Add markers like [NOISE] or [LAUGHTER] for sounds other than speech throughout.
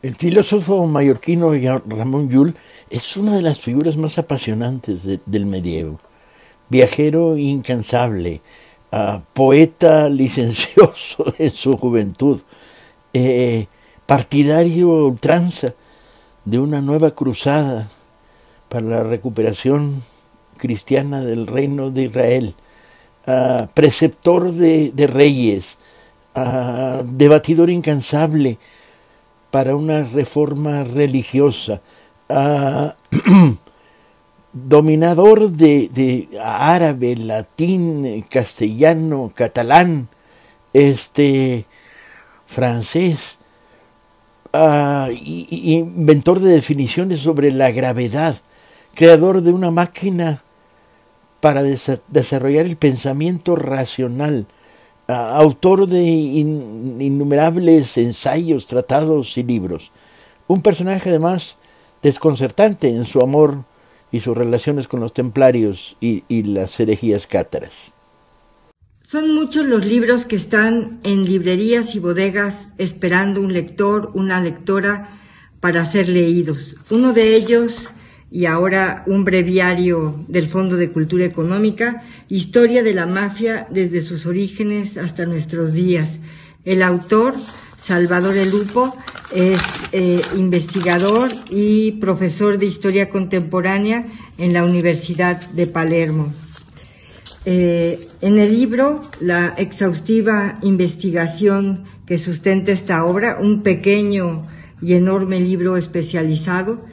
El filósofo mallorquino Ramón Llull es una de las figuras más apasionantes del medievo. Viajero incansable, ah, poeta licencioso [LAUGHS] en su juventud, eh, partidario ultranza de una nueva cruzada para la recuperación cristiana del reino de Israel, ah, preceptor de, reyes, ah, debatidor incansable, para una reforma religiosa, ah, [CLEARS THROAT] dominador de, árabe, latín, castellano, catalán, este, francés, ah, inventor de definiciones sobre la gravedad, creador de una máquina para desarrollar el pensamiento racional, autor de innumerables ensayos, tratados y libros. Un personaje además desconcertante en su amor y sus relaciones con los templarios y, y las herejías cátaras. Son muchos los libros que están en librerías y bodegas esperando un lector, una lectora, para ser leídos. Uno de ellos y ahora un breviario del Fondo de Cultura Económica, Historia de la Mafia desde sus orígenes hasta nuestros días. El autor, Salvador Elupo, es eh, investigador y profesor de Historia Contemporánea en la Universidad de Palermo. Eh, en el libro, la exhaustiva investigación que sustenta esta obra, un pequeño y enorme libro especializado,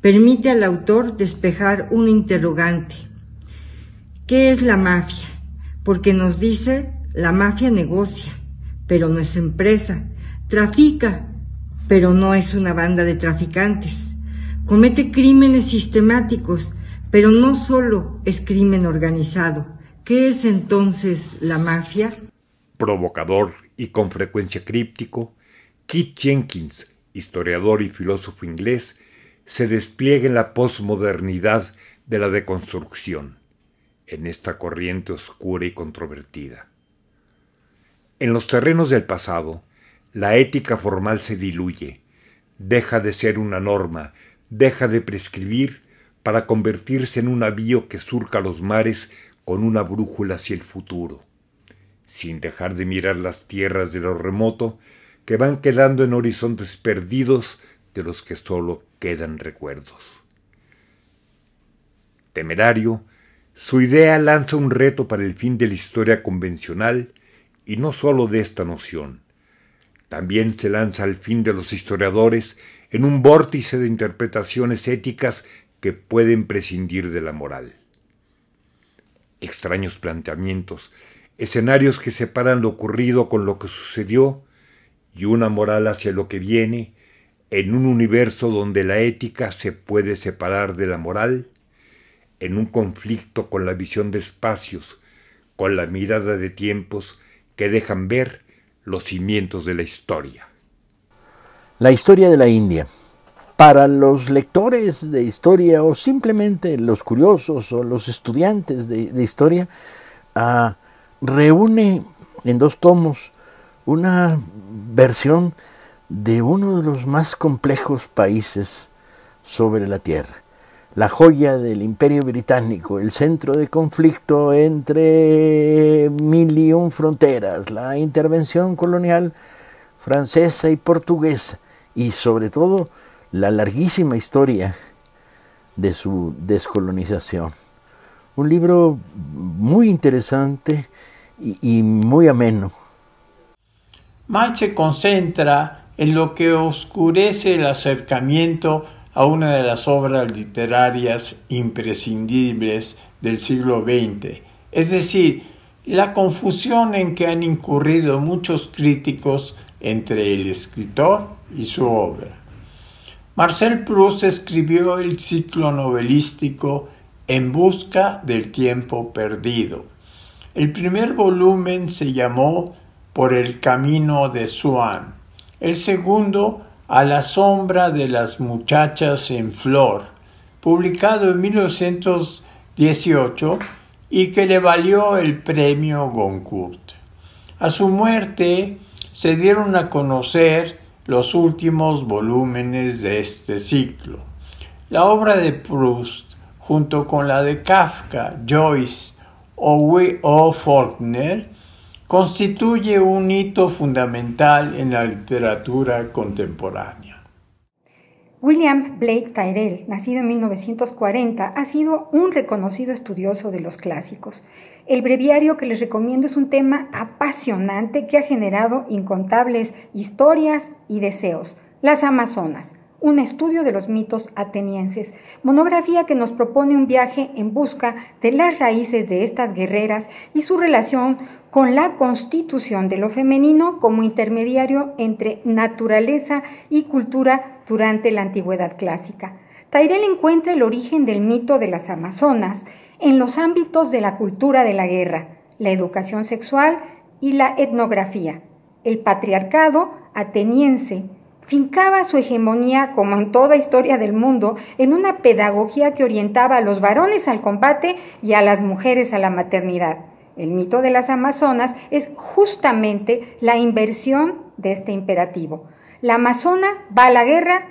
permite al autor despejar un interrogante. ¿Qué es la mafia? Porque nos dice, la mafia negocia, pero no es empresa, trafica, pero no es una banda de traficantes, comete crímenes sistemáticos, pero no solo es crimen organizado. ¿Qué es entonces la mafia? Provocador y con frecuencia críptico, Keith Jenkins, historiador y filósofo inglés, se despliegue en la posmodernidad de la deconstrucción, en esta corriente oscura y controvertida. En los terrenos del pasado, la ética formal se diluye, deja de ser una norma, deja de prescribir para convertirse en un avío que surca los mares con una brújula hacia el futuro, sin dejar de mirar las tierras de lo remoto que van quedando en horizontes perdidos de los que solo quedan recuerdos. Temerario, su idea lanza un reto para el fin de la historia convencional y no sólo de esta noción. También se lanza al fin de los historiadores en un vórtice de interpretaciones éticas que pueden prescindir de la moral. Extraños planteamientos, escenarios que separan lo ocurrido con lo que sucedió y una moral hacia lo que viene en un universo donde la ética se puede separar de la moral, en un conflicto con la visión de espacios, con la mirada de tiempos que dejan ver los cimientos de la historia. La historia de la India. Para los lectores de historia o simplemente los curiosos o los estudiantes de, historia, ah, reúne en dos tomos una versión de uno de los más complejos países sobre la Tierra. La joya del imperio británico, el centro de conflicto entre mil y un fronteras, la intervención colonial francesa y portuguesa y sobre todo la larguísima historia de su descolonización. Un libro muy interesante y, muy ameno. concentra en lo que oscurece el acercamiento a una de las obras literarias imprescindibles del siglo XX, es decir, la confusión en que han incurrido muchos críticos entre el escritor y su obra. Marcel Proust escribió el ciclo novelístico En busca del tiempo perdido. El primer volumen se llamó Por el camino de Swann el segundo A la sombra de las muchachas en flor, publicado en 1918 y que le valió el premio Goncourt. A su muerte se dieron a conocer los últimos volúmenes de este ciclo. La obra de Proust, junto con la de Kafka, Joyce o, W. o Faulkner, constituye un hito fundamental en la literatura contemporánea. William Blake Tyrell, nacido en 1940, ha sido un reconocido estudioso de los clásicos. El breviario que les recomiendo es un tema apasionante que ha generado incontables historias y deseos. Las Amazonas, un estudio de los mitos atenienses, monografía que nos propone un viaje en busca de las raíces de estas guerreras y su relación con la constitución de lo femenino como intermediario entre naturaleza y cultura durante la antigüedad clásica. Tyrell encuentra el origen del mito de las Amazonas en los ámbitos de la cultura de la guerra, la educación sexual y la etnografía. El patriarcado ateniense fincaba su hegemonía, como en toda historia del mundo, en una pedagogía que orientaba a los varones al combate y a las mujeres a la maternidad el mito de las Amazonas es justamente la inversión de este imperativo. La Amazona va a la guerra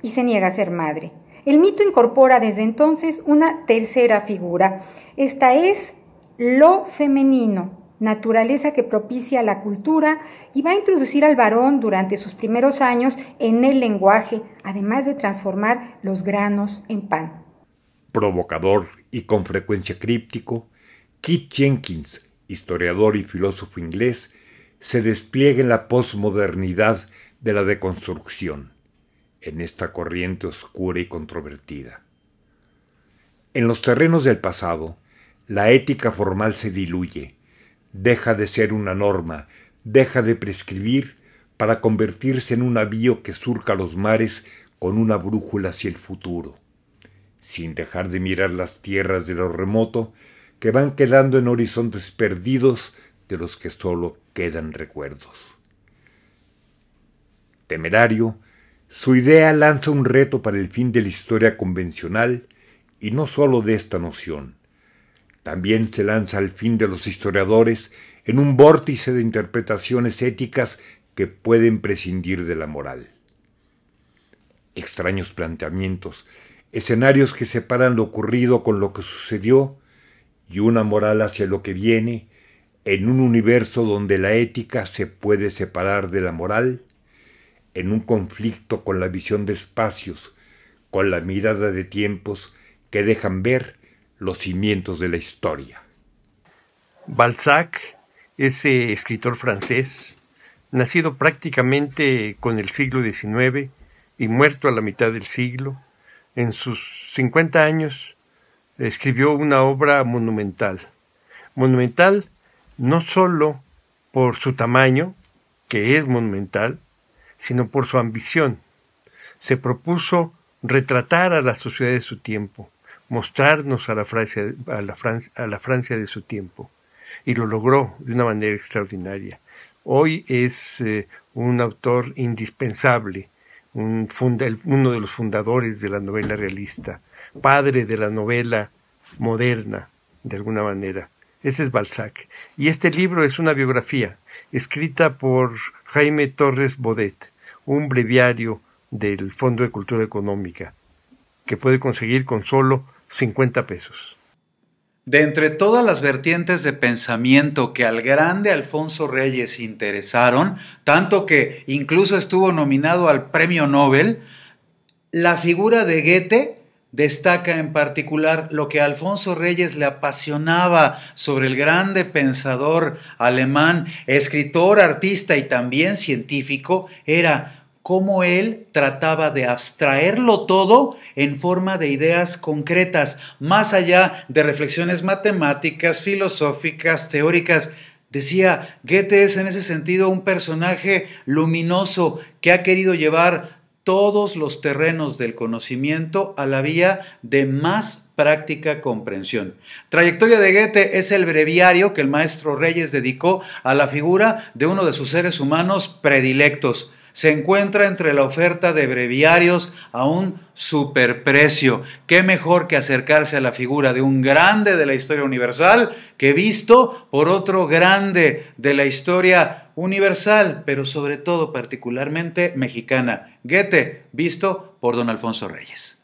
y se niega a ser madre. El mito incorpora desde entonces una tercera figura. Esta es lo femenino, naturaleza que propicia la cultura y va a introducir al varón durante sus primeros años en el lenguaje, además de transformar los granos en pan. Provocador y con frecuencia críptico, Keith Jenkins, historiador y filósofo inglés, se despliega en la posmodernidad de la deconstrucción, en esta corriente oscura y controvertida. En los terrenos del pasado, la ética formal se diluye, deja de ser una norma, deja de prescribir para convertirse en un navío que surca los mares con una brújula hacia el futuro. Sin dejar de mirar las tierras de lo remoto, que van quedando en horizontes perdidos de los que solo quedan recuerdos. Temerario, su idea lanza un reto para el fin de la historia convencional y no sólo de esta noción. También se lanza al fin de los historiadores en un vórtice de interpretaciones éticas que pueden prescindir de la moral. Extraños planteamientos, escenarios que separan lo ocurrido con lo que sucedió y una moral hacia lo que viene, en un universo donde la ética se puede separar de la moral, en un conflicto con la visión de espacios, con la mirada de tiempos que dejan ver los cimientos de la historia. Balzac, ese escritor francés, nacido prácticamente con el siglo XIX y muerto a la mitad del siglo, en sus 50 años escribió una obra monumental. Monumental no sólo por su tamaño, que es monumental, sino por su ambición. Se propuso retratar a la sociedad de su tiempo, mostrarnos a la Francia, de su tiempo, y lo logró de una manera extraordinaria. Hoy es eh, un autor indispensable, uno de los fundadores de la novela realista, padre de la novela moderna, de alguna manera. Ese es Balzac. Y este libro es una biografía, escrita por Jaime Torres Bodet, un breviario del Fondo de Cultura Económica, que puede conseguir con solo 50 pesos. De entre todas las vertientes de pensamiento que al grande Alfonso Reyes interesaron, tanto que incluso estuvo nominado al Premio Nobel, la figura de Goethe Destaca en particular lo que a Alfonso Reyes le apasionaba sobre el grande pensador alemán, escritor, artista y también científico, era cómo él trataba de abstraerlo todo en forma de ideas concretas, más allá de reflexiones matemáticas, filosóficas, teóricas. Decía, Goethe es en ese sentido un personaje luminoso que ha querido llevar todos los terrenos del conocimiento a la vía de más práctica comprensión. Trayectoria de Goethe es el breviario que el maestro Reyes dedicó a la figura de uno de sus seres humanos predilectos, se encuentra entre la oferta de breviarios a un superprecio. Qué mejor que acercarse a la figura de un grande de la historia universal que visto por otro grande de la historia universal, pero sobre todo particularmente mexicana. Goethe, visto por don Alfonso Reyes.